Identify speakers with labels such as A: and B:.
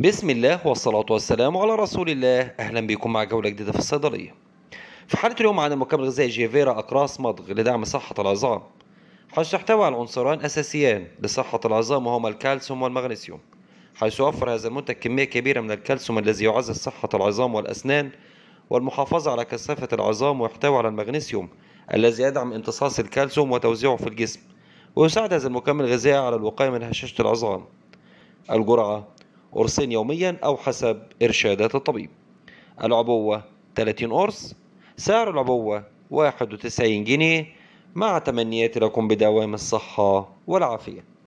A: بسم الله والصلاة والسلام على رسول الله أهلا بكم مع جولة جديدة في الصيدلية في حالة اليوم عن مكمل غذائي جيفيرا أقراص مضغ لدعم صحة العظام حيث تحتوي على عنصران أساسيان لصحة العظام وهما الكالسيوم والمغنيسيوم حيث يوفر هذا المنتج كمية كبيرة من الكالسيوم الذي يعزز صحة العظام والأسنان والمحافظة على كثافة العظام ويحتوي على المغنيسيوم الذي يدعم امتصاص الكالسيوم وتوزيعه في الجسم ويساعد هذا المكمل الغذائي على الوقاية من هشاشة العظام الجرعة قرصين يوميا أو حسب إرشادات الطبيب العبوة 30 قرص سعر العبوة 91 جنيه مع تمنياتي لكم بدوام الصحة والعافية